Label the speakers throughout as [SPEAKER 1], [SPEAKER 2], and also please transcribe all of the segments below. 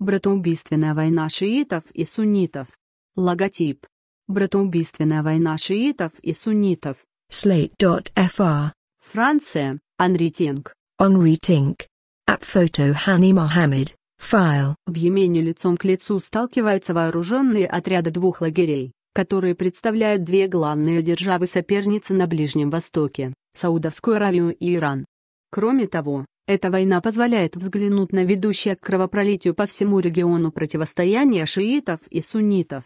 [SPEAKER 1] Братоубийственная война шиитов и суннитов. Логотип. Братоубийственная война шиитов и суннитов. Slate.fr. Франция. Анри Тинг. Анри Тинг. At photo Hani Mohammed. Файл. В Йемене лицом к лицу сталкиваются вооруженные отряды двух лагерей, которые представляют две главные державы-соперницы на Ближнем Востоке – Саудовскую Аравию и Иран. Кроме того, эта война позволяет взглянуть на ведущее к кровопролитию по всему региону противостояние шиитов и суннитов.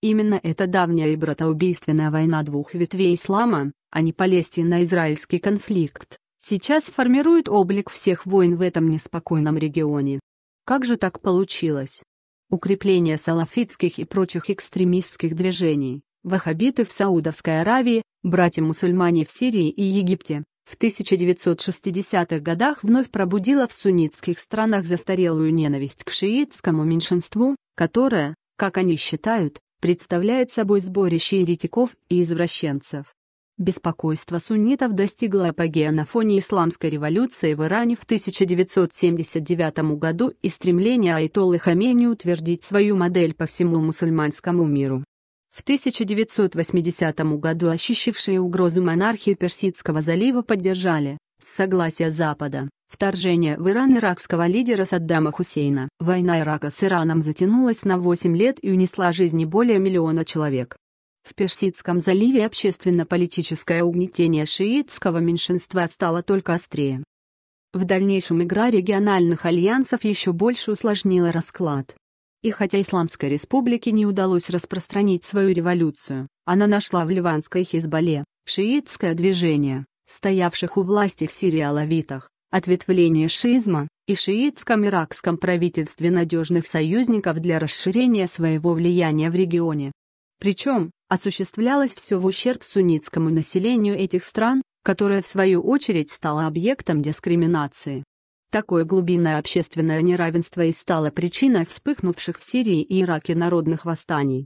[SPEAKER 1] Именно эта давняя и братоубийственная война двух ветвей ислама, а не палестино-израильский конфликт, сейчас формирует облик всех войн в этом неспокойном регионе. Как же так получилось? Укрепление салафитских и прочих экстремистских движений, ваххабиты в Саудовской Аравии, братья-мусульмане в Сирии и Египте, в 1960-х годах вновь пробудила в суннитских странах застарелую ненависть к шиитскому меньшинству, которое, как они считают, представляет собой сборище еретиков и извращенцев. Беспокойство суннитов достигло апогея на фоне исламской революции в Иране в 1979 году и стремление Айтолы Хамейни утвердить свою модель по всему мусульманскому миру. В 1980 году ощущившие угрозу монархию Персидского залива поддержали, с согласия Запада, вторжение в Иран иракского лидера Саддама Хусейна. Война Ирака с Ираном затянулась на 8 лет и унесла жизни более миллиона человек. В Персидском заливе общественно-политическое угнетение шиитского меньшинства стало только острее. В дальнейшем игра региональных альянсов еще больше усложнила расклад. И хотя Исламской республике не удалось распространить свою революцию, она нашла в ливанской Хизбалле, шиитское движение, стоявших у власти в Сирии алавитах, ответвление шиизма, и шиитском иракском правительстве надежных союзников для расширения своего влияния в регионе. Причем, осуществлялось все в ущерб суннитскому населению этих стран, которое в свою очередь стало объектом дискриминации. Такое глубинное общественное неравенство и стало причиной вспыхнувших в Сирии и Ираке народных восстаний.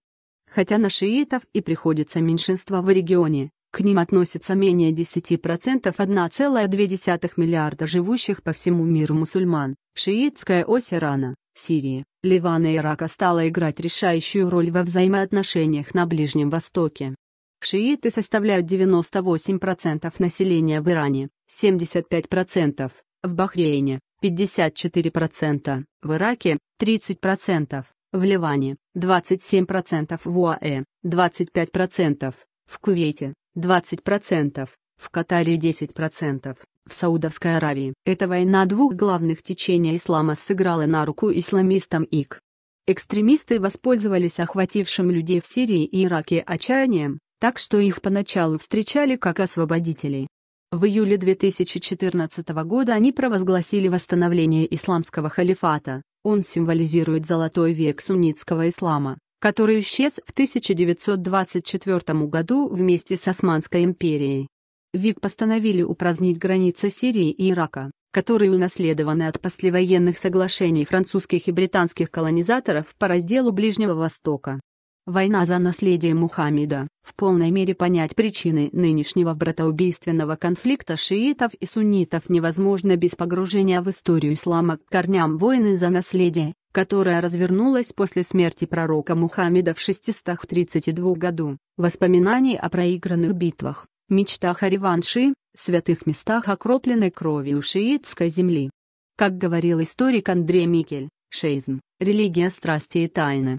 [SPEAKER 1] Хотя на шиитов и приходится меньшинство в регионе, к ним относится менее 10% 1,2 миллиарда живущих по всему миру мусульман. Шиитская ось Ирана, Сирии, Ливана и Ирака стала играть решающую роль во взаимоотношениях на Ближнем Востоке. Шииты составляют 98% населения в Иране, 75% в Бахрейне 54%, в Ираке 30%, в Ливане 27%, в УАЭ 25%, в Кувейте 20%, в Катаре 10%, в Саудовской Аравии. Эта война двух главных течений ислама сыграла на руку исламистам ИК. Экстремисты воспользовались охватившим людей в Сирии и Ираке отчаянием, так что их поначалу встречали как освободителей, в июле 2014 года они провозгласили восстановление исламского халифата. Он символизирует золотой век суннитского ислама, который исчез в 1924 году вместе с Османской империей. ВИК постановили упразднить границы Сирии и Ирака, которые унаследованы от послевоенных соглашений французских и британских колонизаторов по разделу Ближнего Востока. Война за наследие Мухаммеда. В полной мере понять причины нынешнего братоубийственного конфликта шиитов и суннитов невозможно без погружения в историю ислама к корням войны за наследие, которая развернулась после смерти пророка Мухаммеда в 632 году, воспоминаний о проигранных битвах, мечтах о реванше, святых местах окропленной кровью шиитской земли. Как говорил историк Андрей Микель, шеизм – религия страсти и тайны.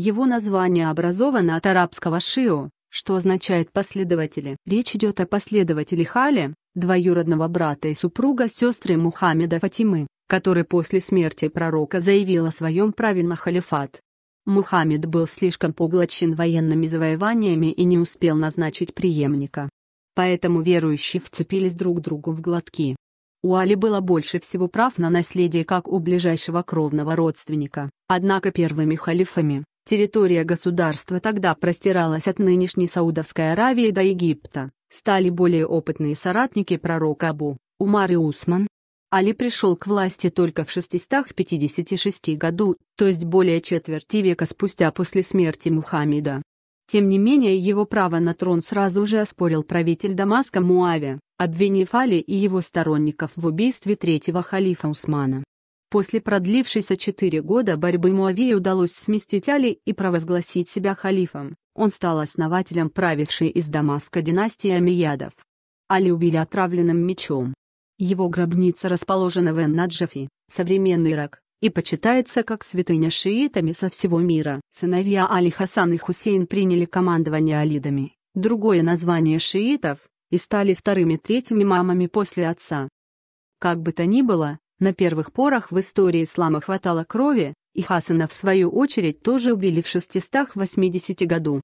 [SPEAKER 1] Его название образовано от арабского «шио», что означает «последователи». Речь идет о последователе Хали, двоюродного брата и супруга сестры Мухаммеда Фатимы, который после смерти пророка заявил о своем праве на халифат. Мухаммед был слишком поглощен военными завоеваниями и не успел назначить преемника. Поэтому верующие вцепились друг другу в глотки. У Али было больше всего прав на наследие как у ближайшего кровного родственника, однако первыми халифами, Территория государства тогда простиралась от нынешней Саудовской Аравии до Египта. Стали более опытные соратники пророка Абу, Умар и Усман. Али пришел к власти только в 656 году, то есть более четверти века спустя после смерти Мухаммеда. Тем не менее его право на трон сразу же оспорил правитель Дамаска Муави, обвинив Али и его сторонников в убийстве третьего халифа Усмана. После продлившейся четыре года борьбы Муавии удалось сместить Али и провозгласить себя халифом, он стал основателем правившей из Дамаска династии Амиядов. Али убили отравленным мечом. Его гробница расположена в эн современный Ирак, и почитается как святыня шиитами со всего мира. Сыновья Али Хасан и Хусейн приняли командование алидами, другое название шиитов, и стали вторыми-третьими мамами после отца. Как бы то ни было, на первых порах в истории ислама хватало крови, и Хасана в свою очередь тоже убили в 680 году.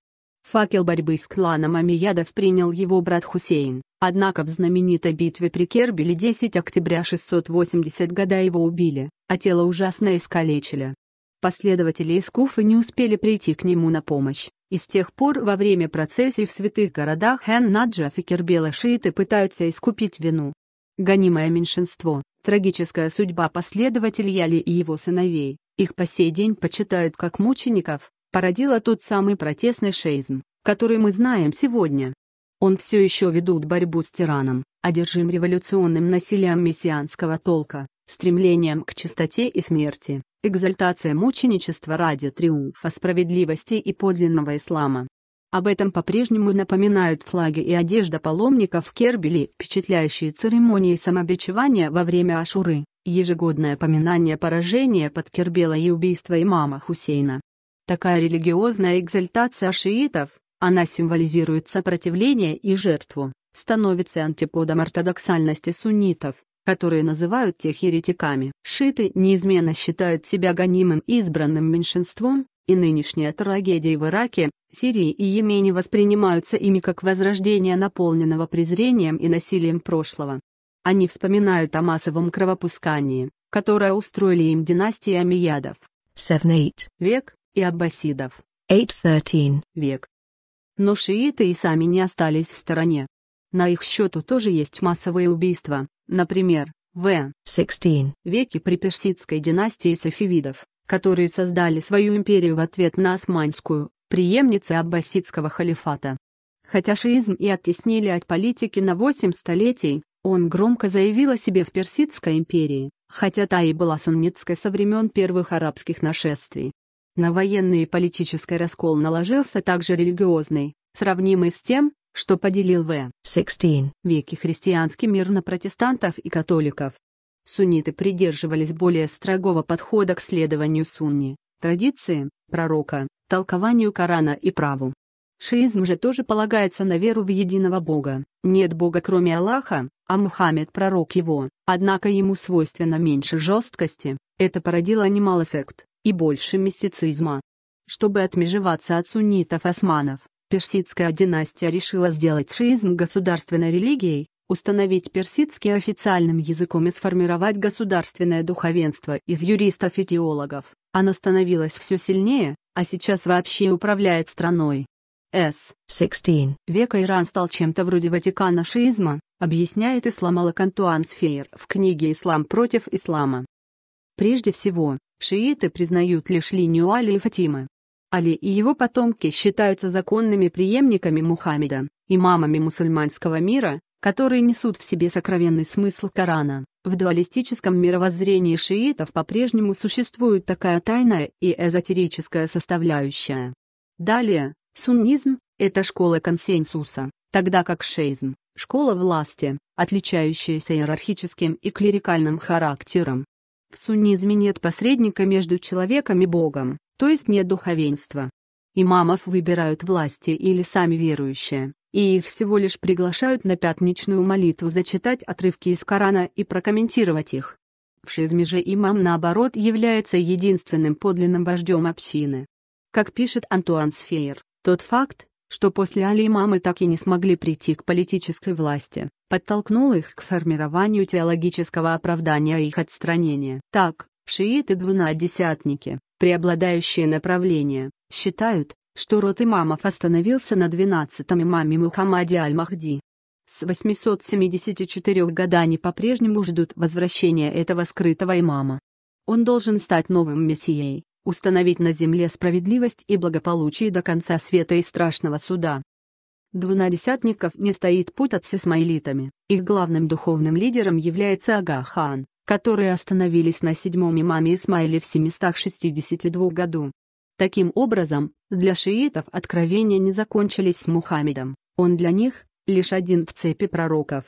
[SPEAKER 1] Факел борьбы с кланом Амиядов принял его брат Хусейн, однако в знаменитой битве при Кербеле 10 октября 680 года его убили, а тело ужасно искалечили. Последователи из Куфы не успели прийти к нему на помощь, и с тех пор во время процессий в святых городах Эн-Наджаф и Кербела шииты пытаются искупить вину, гонимое меньшинство, трагическая судьба последователей Яли и его сыновей, их по сей день почитают как мучеников, породила тот самый протестный шеизм, который мы знаем сегодня. Он все еще ведут борьбу с тираном, одержим революционным насилием мессианского толка, стремлением к чистоте и смерти, экзальтация мученичества ради триумфа справедливости и подлинного ислама. Об этом по-прежнему напоминают флаги и одежда паломников Кербели, впечатляющие церемонии самобичевания во время Ашуры, ежегодное поминание поражения под Кербела и убийства имама Хусейна. Такая религиозная экзальтация шиитов, она символизирует сопротивление и жертву, становится антиподом ортодоксальности суннитов, которые называют тех еретиками. Шиты неизменно считают себя гонимым избранным меньшинством, и нынешняя трагедия в Ираке, Сирии и Йемене воспринимаются ими как возрождение наполненного презрением и насилием прошлого. Они вспоминают о массовом кровопускании, которое устроили им династии Амиядов. 7-8 век и аббасидов. 8-13 век. Но шииты и сами не остались в стороне. На их счету тоже есть массовые убийства, например, в 16 веке при персидской династии сафивидов которые создали свою империю в ответ на османскую, преемницы аббасидского халифата. Хотя шиизм и оттеснили от политики на 8 столетий, он громко заявил о себе в Персидской империи, хотя та и была суннитской со времен первых арабских нашествий. На военный и политический раскол наложился также религиозный, сравнимый с тем, что поделил в 16 веке христианский мир на протестантов и католиков. Сунниты придерживались более строгого подхода к следованию сунни, традиции пророка, толкованию Корана и праву. Шиизм же тоже полагается на веру в единого Бога. Нет Бога кроме Аллаха, а Мухаммед – пророк его, однако ему свойственно меньше жесткости, это породило немало сект, и больше мистицизма. Чтобы отмежеваться от суннитов-османов, персидская династия решила сделать шиизм государственной религией, установить персидский официальным языком и сформировать государственное духовенство из юристов и теологов. Оно становилось все сильнее, а сейчас вообще управляет страной. С. 16 века Иран стал чем-то вроде Ватикана шиизма, объясняет исламолог Антуан Сфейер в книге «Ислам против ислама». Прежде всего, шииты признают лишь линию Али и Фатимы. Али и его потомки считаются законными преемниками Мухаммеда, имамами мусульманского мира, которые несут в себе сокровенный смысл Корана. В дуалистическом мировоззрении шиитов по-прежнему существует такая тайная и эзотерическая составляющая. Далее, суннизм – это школа консенсуса, тогда как шеизм – школа власти, отличающаяся иерархическим и клерикальным характером. В суннизме нет посредника между человеком и Богом, то есть нет духовенства. Имамов выбирают власти или сами верующие, и их всего лишь приглашают на пятничную молитву зачитать отрывки из Корана и прокомментировать их. В шизме же имам, наоборот, является единственным подлинным вождем общины. Как пишет Антуан Сфейер, тот факт, что после Али-Имамы так и не смогли прийти к политической власти, подтолкнул их к формированию теологического оправдания их отстранения. Так, шииты-двунадесятники, преобладающие направление, считают, что род имамов остановился на 12-м имаме Мухаммаде Аль-Махди. С 874 года они по-прежнему ждут возвращения этого скрытого имама. Он должен стать новым мессией, установить на земле справедливость и благополучие до конца света и страшного суда. Двунадесятников не стоит путаться с майлитами. их главным духовным лидером является Ага-хан, которые остановились на седьмом имаме Исмаиле в 762 году. Таким образом, для шиитов откровения не закончились с Мухаммедом, он для них — лишь один в цепи пророков.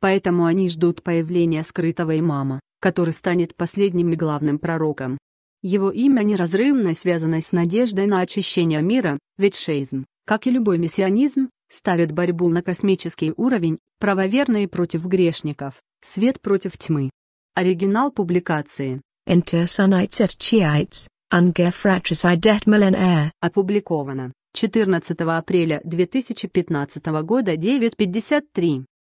[SPEAKER 1] Поэтому они ждут появления скрытого имама, который станет последним и главным пророком. Его имя неразрывно связано с надеждой на очищение мира, ведь шеизм, как и любой мессианизм, ставит борьбу на космический уровень, правоверные против грешников, свет против тьмы. Оригинал публикации. Inter Sunnites et Chiites. Ангефратрисайдет Миллионер. Опубликовано 14 апреля 2015 года 9.53.